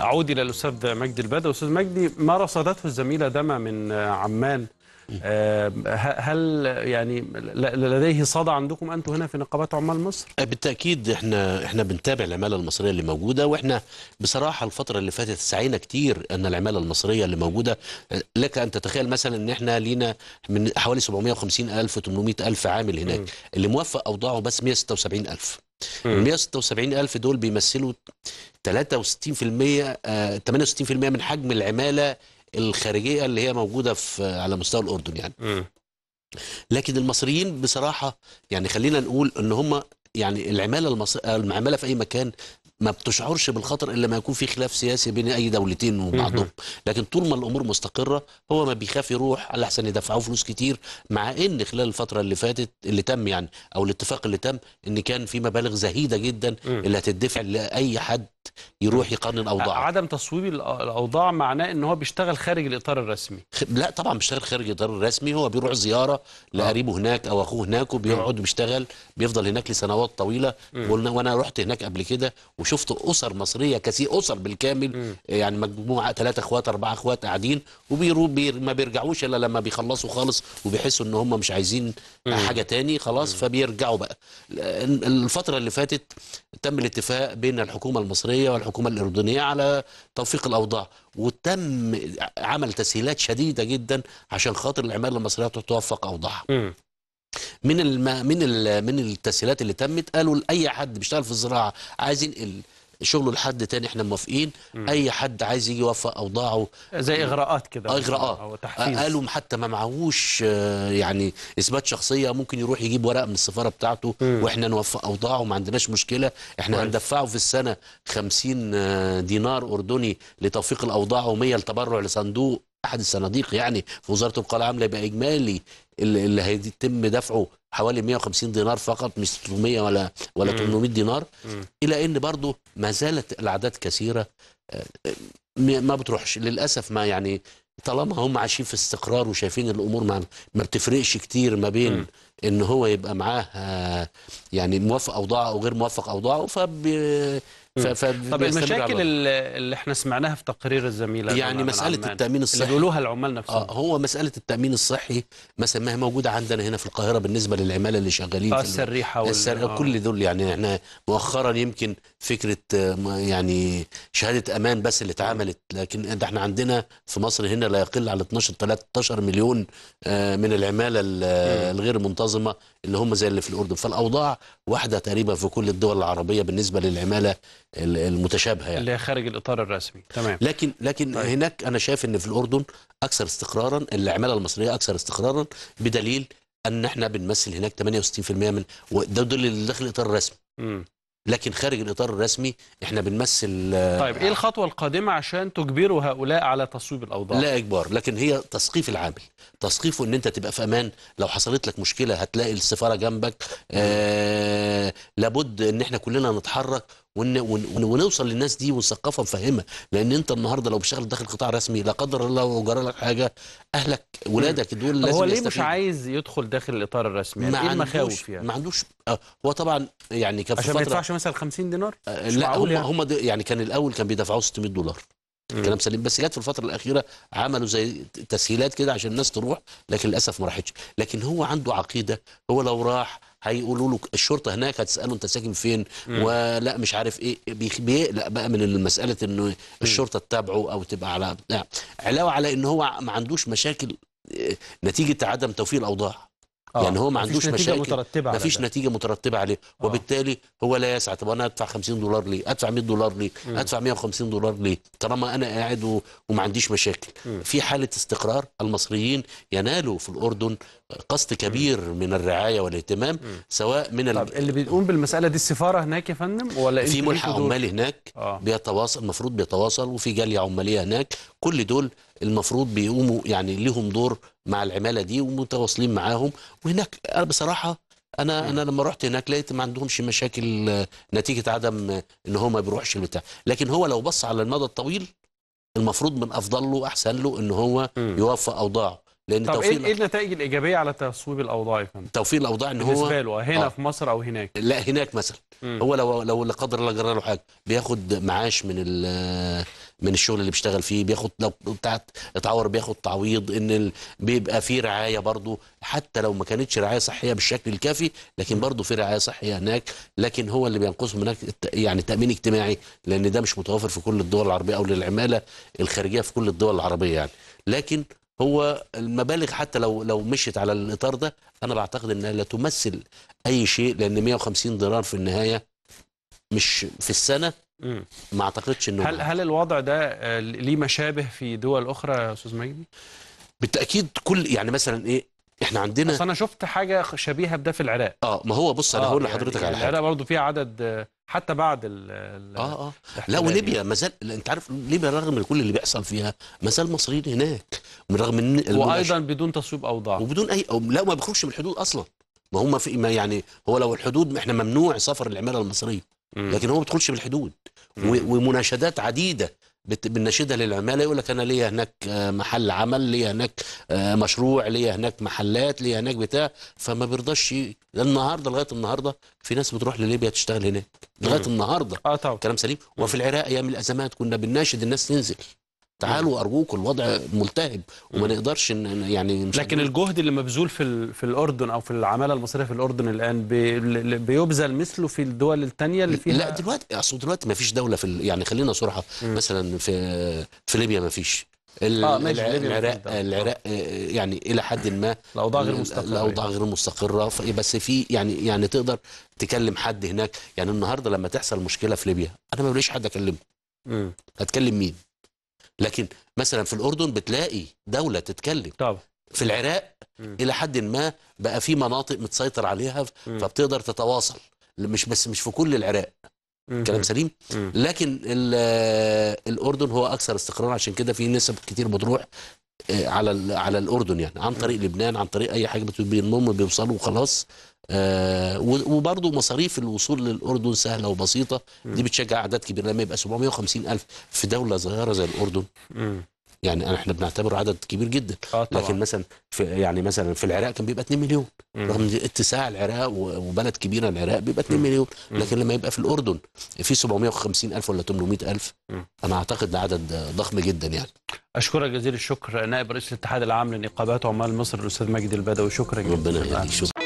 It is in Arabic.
اعود الى الاستاذ مجدي البدا استاذ مجدي ما رصدته الزميله دما من عمان آه، هل يعني لديه صدى عندكم انتم هنا في نقابات عمال مصر؟ آه، بالتاكيد احنا احنا بنتابع العماله المصريه اللي موجوده واحنا بصراحه الفتره اللي فاتت سعينا كتير ان العماله المصريه اللي موجوده آه، لك ان تتخيل مثلا ان احنا لينا من حوالي 750 الف 800 الف عامل هناك اللي موفق اوضاعه بس 176 الف ال 176 الف دول بيمثلوا 63% 68% آه، من حجم العماله الخارجيه اللي هي موجوده في على مستوى الاردن يعني م. لكن المصريين بصراحه يعني خلينا نقول ان هم يعني العماله المصر... آه، العماله في اي مكان ما بتشعرش بالخطر الا ما يكون في خلاف سياسي بين اي دولتين وبعضهم لكن طول ما الامور مستقره هو ما بيخاف يروح على احسن يدفعوا فلوس كتير مع ان خلال الفتره اللي فاتت اللي تم يعني او الاتفاق اللي تم ان كان في مبالغ زهيده جدا اللي هتدفع لاي حد يروح يقنن اوضاع عدم تصويب الاوضاع معناه ان هو بيشتغل خارج الاطار الرسمي لا طبعا بيشتغل خارج الاطار الرسمي هو بيروح زياره لقريبه هناك او اخوه هناك وبيقعد وبيشتغل بيفضل هناك لسنوات طويله قلنا وانا رحت هناك قبل كده وشفت اسر مصريه كثير اسر بالكامل يعني مجموعه ثلاثه اخوات اربعه اخوات قاعدين وبيروح بير ما بيرجعوش الا لما بيخلصوا خالص وبيحسوا ان هم مش عايزين م. حاجه تاني خلاص م. فبيرجعوا بقى الفتره اللي فاتت تم الاتفاق بين الحكومه المصريه الأردنية والحكومة الأردنية على توفيق الأوضاع وتم عمل تسهيلات شديدة جدا عشان خاطر العمالة المصرية تتوفق أوضاعها من الم... من ال... من التسهيلات اللي تمت قالوا لاي حد بيشتغل في الزراعه عايز ينقل شغله لحد تاني احنا موافقين اي حد عايز يجي يوفق اوضاعه زي اغراءات كده آه اغراءات قالوا حتى ما معهوش آه، يعني اثبات شخصيه ممكن يروح يجيب ورق من السفاره بتاعته مم. واحنا نوفق اوضاعه ما عندناش مشكله احنا مم. هندفعه في السنه 50 آه، دينار اردني لتوفيق الاوضاع و100 لتبرع لصندوق احد الصناديق يعني في وزاره القلعه العامله يبقى اجمالي اللي هيتم دفعه حوالي 150 دينار فقط مش 600 ولا ولا 800 دينار الى ان برضه ما زالت الاعداد كثيره آه، آه، ما بتروحش للاسف ما يعني طالما هم عايشين في استقرار وشايفين الامور ما ما بتفرقش كتير ما بين ان هو يبقى معاه آه، يعني موافق اوضاعه او غير موافق اوضاعه فب طب المشاكل اللي احنا سمعناها في تقرير الزميله يعني مساله التامين الصحي اللي بيقولوها العمال آه، نفسهم آه هو مساله التامين الصحي مثلا ما هي موجوده عندنا هنا في القاهره بالنسبه للعماله اللي شغالين آه في السريحه وال... السريحه آه. كل دول يعني احنا مؤخرا يمكن فكره آه، يعني شهاده امان بس اللي اتعملت لكن ده احنا عندنا في مصر هنا لا يقل على 12 13 مليون آه، من العماله الغير منتظمه اللي هم زي اللي في الاردن فالاوضاع واحدة تقريبا في كل الدول العربية بالنسبة للعمالة المتشابهة يعني. اللي هي خارج الإطار الرسمي تمام لكن لكن طيب. هناك أنا شايف إن في الأردن أكثر استقرارا العمالة المصرية أكثر استقرارا بدليل أن احنا بنمثل هناك 68% من ده دول اللي داخل الإطار الرسمي. لكن خارج الإطار الرسمي إحنا بنمثل طيب إيه الخطوة القادمة عشان تجبروا هؤلاء على تصويب الأوضاع؟ لا إجبار لكن هي تثقيف العامل تثقيفه إن أنت تبقى في أمان لو حصلت لك مشكلة هتلاقي السفارة جنبك آه لابد إن إحنا كلنا نتحرك ون ون ونوصل للناس دي ونثقفها ونفهمها لان انت النهارده لو بتشتغل داخل قطاع رسمي لا قدر الله جرى لك حاجه اهلك ولادك دول لازم هو ليه مش عايز يدخل داخل الاطار الرسمي يعني ايه المخاوف يعني ما عندوش آه هو طبعا يعني كان في عشان ما يدفعش مثلا 50 دينار آه، لا هم يعني. هم يعني كان الاول كان بيدفعوا 600 دولار كلام سليم بس جت في الفتره الاخيره عملوا زي تسهيلات كده عشان الناس تروح لكن للاسف ما راحتش لكن هو عنده عقيده هو لو راح هيقولوا له الشرطه هناك هتساله انت ساكن فين مم. ولا مش عارف ايه بيقلق بقى من مساله انه الشرطه تتابعه او تبقى على بتاع علاوه على ان هو ما عندوش مشاكل آه، نتيجه عدم توفير الاوضاع آه. يعني هو ما عندوش مشاكل مترتبة ما فيش نتيجه مترتبه عليه آه. وبالتالي هو لا يسعى طب انا ادفع 50 دولار ليه ادفع 100 دولار ليه مم. ادفع 150 دولار ليه طالما انا قاعد و... وما عنديش مشاكل مم. في حاله استقرار المصريين ينالوا في الاردن قسط كبير مم. من الرعايه والاهتمام مم. سواء من طب ال... اللي بيقوم بالمساله دي السفاره هناك يا فندم ولا في ملحق عمالي هناك آه. بيتواصل المفروض بيتواصل وفي جاليه عماليه هناك كل دول المفروض بيقوموا يعني لهم دور مع العماله دي ومتواصلين معاهم وهناك انا بصراحه انا م. انا لما رحت هناك لقيت ما عندهمش مشاكل نتيجه عدم ان هو ما بيروحش البتاع لكن هو لو بص على المدى الطويل المفروض من افضل له احسن له ان هو يوفق اوضاعه لان طب إيه توفير ايه النتائج الايجابيه على تصويب الاوضاع يا فندم؟ توفير الاوضاع ان هو بالنسبه له هنا آه. في مصر او هناك لا هناك مثلا هو لو لو لا قدر الله جرى له حاجه بياخد معاش من من الشغل اللي بيشتغل فيه بياخد لو بتاعت اتعور بياخد تعويض ان ال... بيبقى في رعايه برضه حتى لو ما كانتش رعايه صحيه بالشكل الكافي لكن برضه في رعايه صحيه هناك لكن هو اللي بينقصهم هناك يعني تامين اجتماعي لان ده مش متوفر في كل الدول العربيه او للعماله الخارجيه في كل الدول العربيه يعني لكن هو المبالغ حتى لو لو مشيت على الاطار ده انا بعتقد انها لا تمثل اي شيء لان 150 دولار في النهايه مش في السنه ما اعتقدش انه هل هل الوضع ده آه، ليه مشابه في دول اخرى يا استاذ مجدي؟ بالتاكيد كل يعني مثلا ايه احنا عندنا اصل انا شفت حاجه شبيهه بده في العراق اه ما هو بص انا آه هقول لحضرتك يعني على يعني حاجه العراق برضه فيها عدد آه، حتى بعد ال اه اه لا وليبيا يعني. ما زال انت عارف ليبيا رغم كل اللي بيحصل فيها ما زال المصريين هناك من رغم ان وايضا بدون تصويب اوضاع وبدون اي أو لا ما بيخرجش من الحدود اصلا ما هم في ما يعني هو لو الحدود احنا ممنوع سفر العماله المصريه لكن هو ما بيدخلش بالحدود ومناشدات عديده بنناشدها للعماله يقول لك انا ليا هناك آه، محل عمل ليا هناك آه، مشروع ليا هناك محلات ليا هناك بتاع فما بيرضاش النهارده لغايه النهارده في ناس بتروح لليبيا تشتغل هناك لغايه النهارده اه طبعا كلام سليم وفي العراق ايام الازمات كنا بنناشد الناس تنزل تعالوا ارجوكم الوضع ملتهب وما نقدرش يعني لكن الجهد اللي مبذول في في الاردن او في العماله المصريه في الاردن الان بيبذل مثله في الدول الثانيه اللي فيها لا دلوقتي اصل دلوقتي ما فيش دوله في يعني خلينا صراحه مثلا في في ليبيا ما فيش آه العراق العراق آه، يعني الى حد ما الاوضاع غير مستقره الاوضاع غير مستقره بس في يعني يعني تقدر تكلم حد هناك يعني النهارده لما تحصل مشكله في ليبيا انا ما بلاقيش حد اكلمه هتكلم مين لكن مثلا في الأردن بتلاقي دولة تتكلم طبعا في العراق م. إلى حد ما بقى في مناطق متسيطر عليها م. فبتقدر تتواصل مش بس مش في كل العراق كلام سليم لكن الأردن هو أكثر استقرارا عشان كده في نسب كتير بتروح آه، على على الاردن يعني عن طريق لبنان عن طريق اي حاجه المهم بيوصلوا وخلاص آه وبرضه مصاريف الوصول للاردن سهله وبسيطه دي بتشجع اعداد كبيره لما يبقى 750 الف في دوله صغيره زي الاردن يعني احنا بنعتبره عدد كبير جدا آه طبعا. لكن مثلا في يعني مثلا في العراق كان بيبقى 2 مليون مم. رغم اتساع العراق وبلد كبيره العراق بيبقى 2 مليون لكن لما يبقى في الاردن في 750 الف ولا 800 الف انا اعتقد ده عدد ضخم جدا يعني أشكرك جزيل الشكر نائب رئيس الاتحاد العام للنقابات وعمال مصر الأستاذ مجدي البدوي شكرا جزيلا ربنا